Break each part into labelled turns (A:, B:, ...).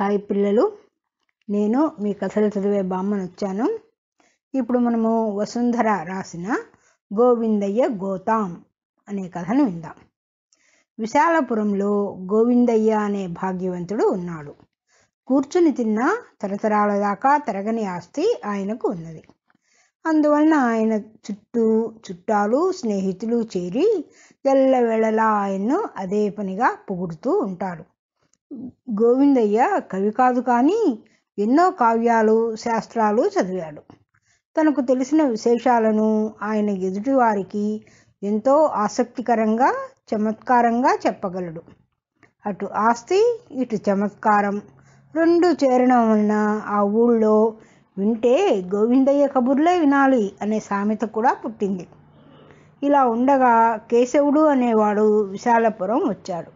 A: hi పిల్లలు నేను మీ కథలు చదివే బామ్మను వచ్చాను ఇప్పుడు మనము వసుంధర రాసిన గోవిందయ్య గోతాం అనే కథను విందాం విశాలపురంలో గోవిందయ్య అనే భాగ్యవంతుడు ఉన్నాడు కూర్చుని తిన్న తరతరాల దాకా తరగని ఆస్తి ఆయనకు ఉన్నది అందువలన ఆయన చుట్టూ చుట్టాలు స్నేహితులు చేరి తెల్లవేళలా ఆయన్ను అదే పనిగా పొగుడుతూ ఉంటారు గోవిందయ్య కవి కాదు కానీ ఎన్నో కావ్యాలు శాస్త్రాలు చదివాడు తనకు తెలిసిన విశేషాలను ఆయన ఎదుటివారికి ఎంతో ఆసక్తికరంగా చమత్కారంగా చెప్పగలడు అటు ఆస్తి ఇటు చమత్కారం రెండు చేరడం వలన ఆ ఊళ్ళో వింటే గోవిందయ్య కబుర్లే వినాలి అనే సామెత కూడా పుట్టింది ఇలా ఉండగా కేశవుడు అనేవాడు విశాలపురం వచ్చాడు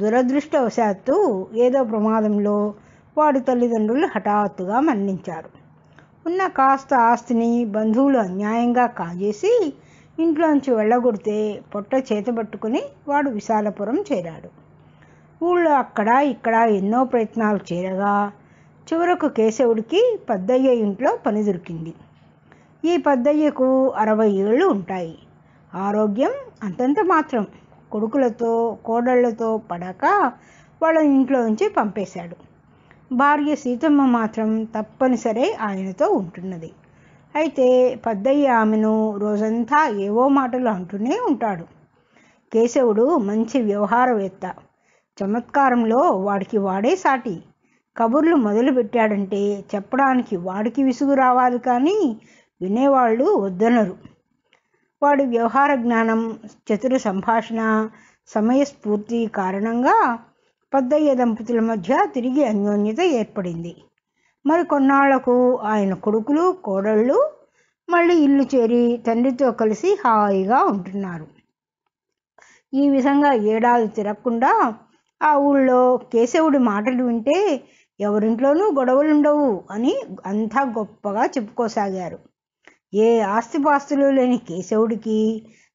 A: దురదృష్టవశాత్తు ఏదో ప్రమాదంలో వాడి తల్లిదండ్రులు హఠాత్తుగా మరణించారు ఉన్న కాస్త ఆస్తిని బంధువులు అన్యాయంగా కాజేసి ఇంట్లోంచి వెళ్ళగొడితే పొట్ట చేతబట్టుకుని వాడు విశాలపురం చేరాడు ఊళ్ళో అక్కడ ఇక్కడ ఎన్నో ప్రయత్నాలు చేరగా చివరకు కేశవుడికి పెద్దయ్య ఇంట్లో పని దొరికింది ఈ పెద్దయ్యకు అరవై ఏళ్ళు ఉంటాయి ఆరోగ్యం అంతంత మాత్రం కొడుకులతో కోడళ్లతో పడక వాళ్ళని ఇంట్లో నుంచి పంపేశాడు భార్య సీతమ్మ మాత్రం తప్పనిసరి ఆయనతో ఉంటున్నది అయితే పెద్దయ్య ఆమెను రోజంతా ఏవో మాటలు అంటూనే ఉంటాడు కేశవుడు మంచి వ్యవహారవేత్త చమత్కారంలో వాడికి వాడే సాటి కబుర్లు మొదలుపెట్టాడంటే చెప్పడానికి వాడికి విసుగు రావాలి కానీ వినేవాళ్ళు వద్దనరు వాడి వ్యవహార జ్ఞానం చతుర సంభాషణ సమయస్ఫూర్తి కారణంగా పెద్దయ్య దంపతుల మధ్య తిరిగి అన్యోన్యత ఏర్పడింది మరి కొన్నాళ్లకు ఆయన కొడుకులు కోడళ్ళు మళ్ళీ ఇల్లు చేరి తండ్రితో కలిసి హాయిగా ఉంటున్నారు ఈ విధంగా ఏడాది తిరగకుండా ఆ ఊళ్ళో కేశవుడి మాటలు వింటే ఎవరింట్లోనూ గొడవలుండవు అని అంతా గొప్పగా చెప్పుకోసాగారు ఏ ఆస్తిపాస్తులు లేని కేశవుడికి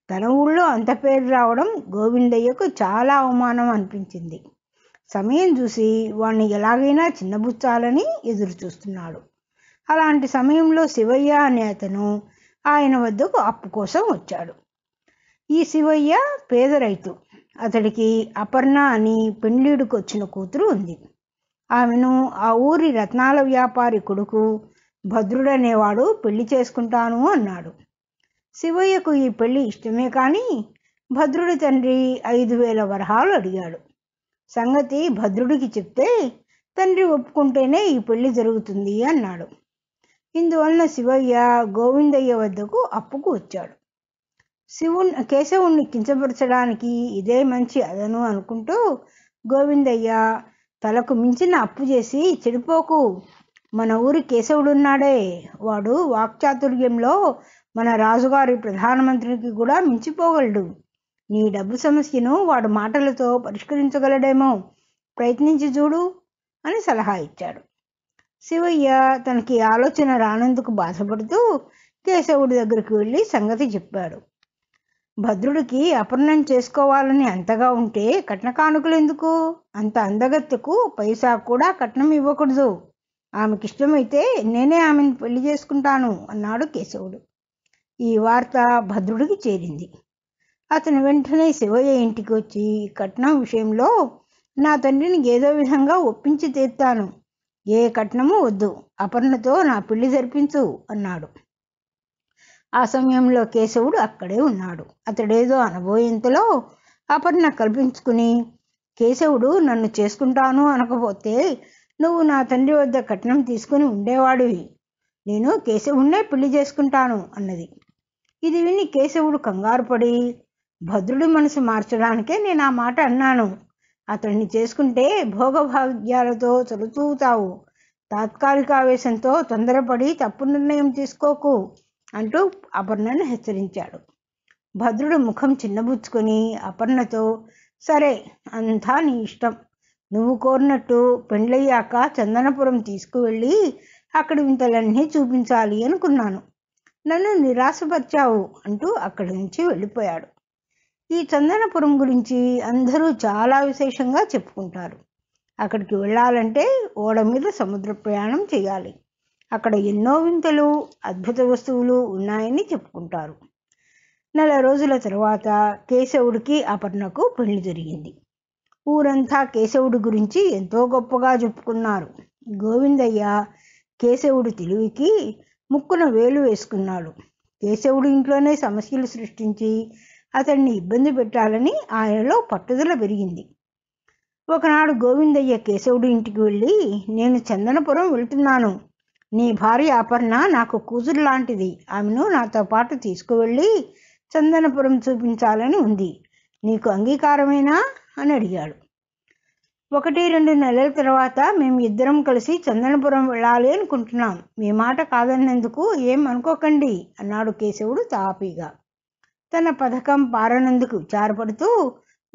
A: తన ఊళ్ళో అంత పేరు రావడం గోవిందయ్యకు చాలా అవమానం అనిపించింది సమయం చూసి వాణ్ణి ఎలాగైనా చిన్నబుచ్చాలని ఎదురు చూస్తున్నాడు అలాంటి సమయంలో శివయ్య అనే అతను ఆయన వద్దకు అప్పు కోసం వచ్చాడు ఈ శివయ్య పేద రైతు అతడికి అపర్ణ అని పెండ్లీడుకు వచ్చిన కూతురు ఉంది ఆమెను ఆ ఊరి రత్నాల వ్యాపారి కొడుకు భద్రుడనేవాడు పెళ్లి చేసుకుంటాను అన్నాడు శివయ్యకు ఈ పెళ్లి ఇష్టమే కానీ భద్రుడి తండ్రి ఐదు వేల వరహాలు అడిగాడు సంగతి భద్రుడికి చెప్తే తండ్రి ఒప్పుకుంటేనే ఈ పెళ్లి జరుగుతుంది అన్నాడు ఇందువలన శివయ్య గోవిందయ్య వద్దకు అప్పుకు వచ్చాడు శివు కేశవుణ్ణి కించపరచడానికి ఇదే మంచి అదను అనుకుంటూ గోవిందయ్య తలకు మించిన అప్పు చేసి చెడిపోకు మన ఊరి కేశవుడున్నాడే వాడు వాక్చాతుర్యంలో మన రాజుగారి ప్రధానమంత్రికి కూడా మించిపోగలడు నీ డబ్బు సమస్యను వాడు మాటలతో పరిష్కరించగలడేమో ప్రయత్నించి చూడు అని సలహా ఇచ్చాడు శివయ్య తనకి ఆలోచన రానందుకు బాధపడుతూ కేశవుడి దగ్గరికి వెళ్ళి సంగతి చెప్పాడు భద్రుడికి అపర్ణం చేసుకోవాలని అంతగా ఉంటే కట్న కానుకలు ఎందుకు అంత అందగత్తుకు పైసా కూడా కట్నం ఇవ్వకూడదు ఆమెకిష్టమైతే నేనే ఆమెను పెళ్లి చేసుకుంటాను అన్నాడు కేశవుడు ఈ వార్త భద్రుడికి చేరింది అతను వెంటనే శివయ్య ఇంటికి వచ్చి కట్నం విషయంలో నా తండ్రిని ఏదో విధంగా ఒప్పించి తీర్తాను ఏ కట్నము వద్దు అపర్ణతో నా పెళ్లి జరిపించు అన్నాడు ఆ సమయంలో కేశవుడు అక్కడే ఉన్నాడు అతడేదో అనబోయేంతలో అపర్ణ కల్పించుకుని కేశవుడు నన్ను చేసుకుంటాను అనకపోతే నువ్వు నా తండ్రి వద్ద కట్నం తీసుకుని ఉండేవాడివి నేను కేశవుణ్ణే పెళ్లి చేసుకుంటాను అన్నది ఇది విని కేశవుడు కంగారు పడి భద్రుడి మనసు మార్చడానికే నేను ఆ మాట అన్నాను అతడిని చేసుకుంటే భోగభాగ్యాలతో తొలుతూతావు తాత్కాలిక ఆవేశంతో తొందరపడి తప్పు నిర్ణయం తీసుకోకు అంటూ అపర్ణను హెచ్చరించాడు భద్రుడు ముఖం చిన్నబుచ్చుకొని అపర్ణతో సరే అంతా నీ ఇష్టం నువ్వు కోరినట్టు పెండ్లయ్యాక చందనపురం తీసుకువెళ్ళి అక్కడి వింతలన్నీ చూపించాలి అనుకున్నాను నన్ను నిరాశపరిచావు అంటూ అక్కడి నుంచి వెళ్ళిపోయాడు ఈ చందనపురం గురించి అందరూ చాలా విశేషంగా చెప్పుకుంటారు అక్కడికి వెళ్ళాలంటే ఓడ మీద సముద్ర ప్రయాణం చేయాలి అక్కడ ఎన్నో వింతలు అద్భుత వస్తువులు ఉన్నాయని చెప్పుకుంటారు నెల రోజుల తర్వాత కేశవుడికి అపర్ణకు పెళ్లి జరిగింది ఊరంతా కేశవుడి గురించి ఎంతో గొప్పగా చెప్పుకున్నారు గోవిందయ్య కేశవుడి తెలివికి ముక్కున వేలు వేసుకున్నాడు కేశవుడు ఇంట్లోనే సమస్యలు సృష్టించి అతన్ని ఇబ్బంది పెట్టాలని ఆయనలో పట్టుదల పెరిగింది ఒకనాడు గోవిందయ్య కేశవుడి ఇంటికి వెళ్ళి నేను చందనపురం వెళ్తున్నాను నీ భార్య అపర్ణ నాకు కూతురు లాంటిది ఆమెను నాతో పాటు తీసుకువెళ్ళి చందనపురం చూపించాలని ఉంది నీకు అంగీకారమేనా అని అడిగాడు ఒకటి రెండు నెలల తర్వాత మేము ఇద్దరం కలిసి చందనపురం వెళ్ళాలి అనుకుంటున్నాం మీ మాట కాదన్నందుకు ఏం అనుకోకండి అన్నాడు కేశవుడు తాపీగా తన పథకం పారనందుకు విచారపడుతూ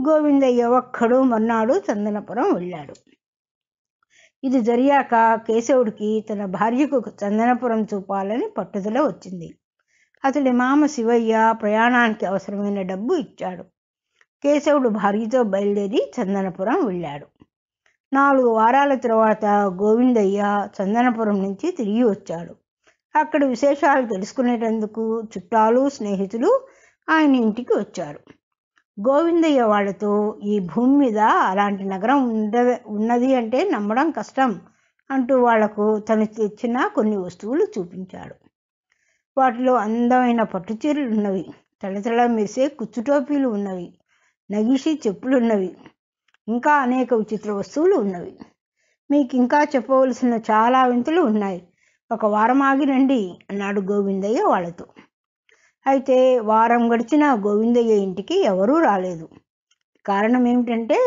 A: గోవిందయ్య ఒక్కడు మర్నాడు చందనపురం వెళ్ళాడు ఇది జరిగాక కేశవుడికి తన భార్యకు చందనపురం చూపాలని పట్టుదల వచ్చింది అతడి మామ శివయ్య ప్రయాణానికి అవసరమైన డబ్బు ఇచ్చాడు కేశవుడు భార్యతో బయలుదేరి చందనపురం వెళ్ళాడు నాలుగు వారాల తర్వాత గోవిందయ్య చందనపురం నుంచి తిరిగి వచ్చాడు అక్కడ విశేషాలు తెలుసుకునేటందుకు చుట్టాలు స్నేహితులు ఆయన ఇంటికి వచ్చారు గోవిందయ్య వాళ్ళతో ఈ భూమి మీద అలాంటి నగరం ఉండ ఉన్నది అంటే నమ్మడం కష్టం అంటూ వాళ్లకు తను తెచ్చిన కొన్ని వస్తువులు చూపించాడు వాటిలో అందమైన పట్టుచీరలు ఉన్నవి తలతల మెరిసే కుచ్చుటోపీలు ఉన్నవి నగిషి చెప్పులున్నవి ఇంకా అనేక విచిత్ర వస్తువులు ఉన్నవి మీకు ఇంకా చెప్పవలసిన చాలా వింతులు ఉన్నాయి ఒక వారం ఆగి రండి అన్నాడు గోవిందయ్య వాళ్ళతో అయితే వారం గడిచిన గోవిందయ్య ఇంటికి ఎవరూ రాలేదు కారణం ఏమిటంటే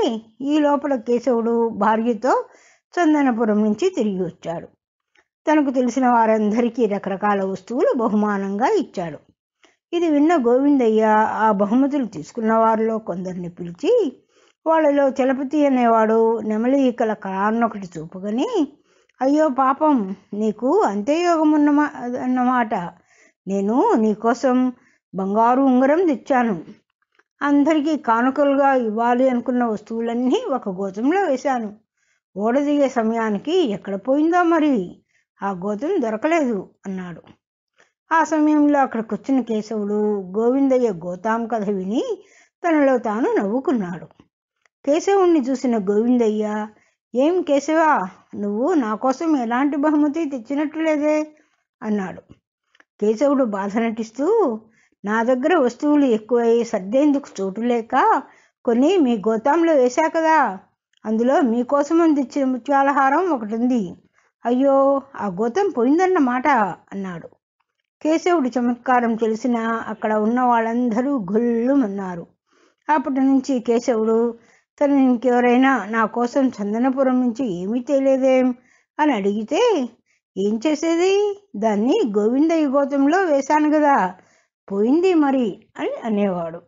A: ఈ లోపల కేశవుడు భార్యతో చందనపురం నుంచి తిరిగి వచ్చాడు తనకు తెలిసిన వారందరికీ రకరకాల వస్తువులు బహుమానంగా ఇచ్చాడు ఇది విన్న గోవిందయ్య ఆ బహుమతులు తీసుకున్న వారిలో కొందరిని పిలిచి వాళ్ళలో చలపతి అనేవాడు నెమలి ఈకల కారణొకటి చూపుకొని అయ్యో పాపం నీకు అంత్యయోగం ఉన్నమా అన్నమాట నేను నీకోసం బంగారు ఉంగరం తెచ్చాను అందరికీ కానుకలుగా ఇవ్వాలి అనుకున్న వస్తువులన్నీ ఒక గోతంలో వేశాను ఓడదిగే సమయానికి ఎక్కడ పోయిందో మరి ఆ గోతం దొరకలేదు అన్నాడు ఆ సమయంలో అక్కడ కూర్చున్న కేశవుడు గోవిందయ్య గోతాం కథ విని తనలో తాను నవ్వుకున్నాడు కేశవుణ్ణి చూసిన గోవిందయ్య ఏం కేశవ నువ్వు నా కోసం ఎలాంటి బహుమతి తెచ్చినట్టు లేదే అన్నాడు కేశవుడు బాధ నటిస్తూ నా దగ్గర వస్తువులు ఎక్కువై సర్దేందుకు చోటు లేక కొన్ని మీ గోతాంలో వేశా కదా అందులో మీకోసమని తెచ్చిన ముత్యాలహారం ఒకటి ఉంది అయ్యో ఆ గోతం పోయిందన్నమాట అన్నాడు కేశవుడి చమత్కారం తెలిసిన అక్కడ ఉన్న వాళ్ళందరూ గొల్లుమన్నారు అప్పటి నుంచి కేశవుడు తన ఇంకెవరైనా నా కోసం చందనపురం నుంచి ఏమీ తెలియదేం అని అడిగితే ఏం చేసేది దాన్ని గోవింద యుగోతంలో వేశాను కదా పోయింది మరి అని అనేవాడు